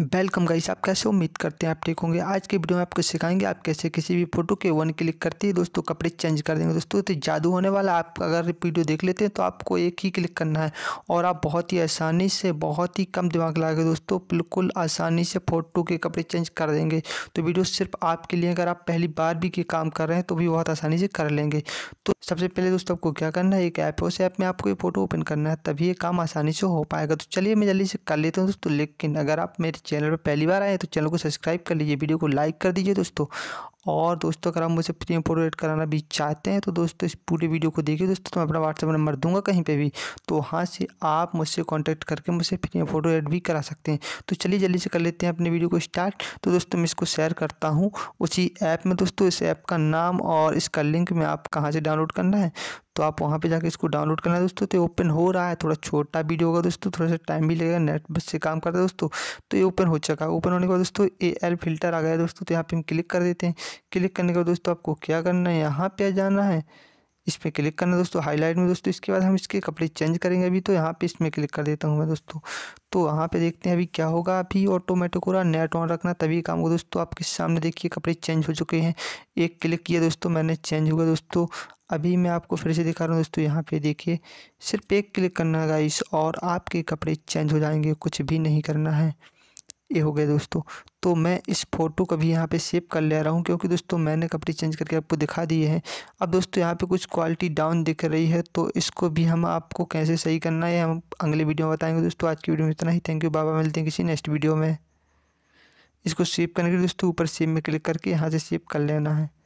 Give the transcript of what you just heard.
welcome guys आप कैसे उम्मीद करते हैं आप ठीक होंगे आज के वीडियो में आपको सिखाएंगे आप कैसे किसी भी फोटो के वन क्लिक करते हैं दोस्तों कपड़े चेंज कर देंगे दोस्तों तो जादू होने वाला आप अगर वीडियो देख लेते हैं तो आपको एक ही क्लिक करना है और आप बहुत ही आसानी से बहुत ही कम दिमाग लगा के दोस्तों बिल्कुल आसानी से फोटो के कपड़े चेंज कर देंगे तो वीडियो सिर्फ आपके लिए अगर आप पहली बार भी के काम कर रहे हैं तो भी बहुत आसानी से कर लेंगे तो सबसे पहले दोस्तों आपको क्या करना है एक ऐप है उस ऐप में आपको ये फोटो ओपन करना है तभी ये काम आसानी से हो पाएगा तो चलिए मैं जल्दी से कर लेता हूँ दोस्तों लेकिन अगर आप मेरे चैनल पर पहली बार आए हैं तो चैनल को सब्सक्राइब कर लीजिए वीडियो को लाइक कर दीजिए दोस्तों और दोस्तों अगर आप मुझे प्री एड कराना भी चाहते हैं तो दोस्तों इस पूरे वीडियो को देखिए दोस्तों तो मैं अपना व्हाट्सअप नंबर दूंगा कहीं पे भी तो वहाँ से आप मुझसे कांटेक्ट करके मुझसे प्रीमियम इम्पोर्ट एड भी करा सकते हैं तो चलिए जल्दी से कर लेते हैं अपने वीडियो को स्टार्ट तो दोस्तों मैं इसको शेयर करता हूँ उसी ऐप में दोस्तों इस ऐप का नाम और इसका लिंक में आप कहाँ से डाउनलोड करना है तो आप वहाँ पे जाके इसको डाउनलोड करना है दोस्तों तो ओपन हो रहा है थोड़ा छोटा वीडियो होगा दोस्तों थोड़ा सा टाइम भी लगेगा नेट बस से काम करता है दोस्तों तो ये ओपन हो चुका है ओपन होने के बाद दोस्तों ए एल फिल्टर आ गया दोस्तों तो यहाँ पे हम क्लिक कर देते हैं क्लिक करने के बाद दोस्तों आपको क्या करना है यहाँ पे जाना है इस पर क्लिक करना दोस्तों हाईलाइट में दोस्तों इसके बाद हम इसके कपड़े चेंज करेंगे अभी तो यहाँ पे इसमें क्लिक कर देता हूँ मैं दोस्तों तो वहाँ पे देखते हैं अभी क्या होगा अभी ऑटोमेटिक हो रहा नेट ऑन रखना तभी काम होगा दोस्तों आपके सामने देखिए कपड़े चेंज हो चुके हैं एक क्लिक किया दोस्तों मैंने चेंज हुआ दोस्तों अभी मैं आपको फिर से दिखा रहा हूँ दोस्तों यहाँ पे देखिए सिर्फ एक क्लिक करना है गाइस और आपके कपड़े चेंज हो जाएंगे कुछ भी नहीं करना है ये हो गया दोस्तों तो मैं इस फ़ोटो को भी यहाँ पे सेव कर ले रहा हूँ क्योंकि दोस्तों मैंने कपड़े चेंज करके आपको दिखा दिए हैं अब दोस्तों यहाँ पे कुछ क्वालिटी डाउन दिख रही है तो इसको भी हम आपको कैसे सही करना है हम अगले वीडियो में बताएंगे दोस्तों आज की वीडियो में इतना ही थैंक यू बाबा मिलते हैं किसी नेक्स्ट वीडियो में इसको सेव करने के लिए दोस्तों ऊपर सेव में क्लिक करके यहाँ से सेव कर लेना है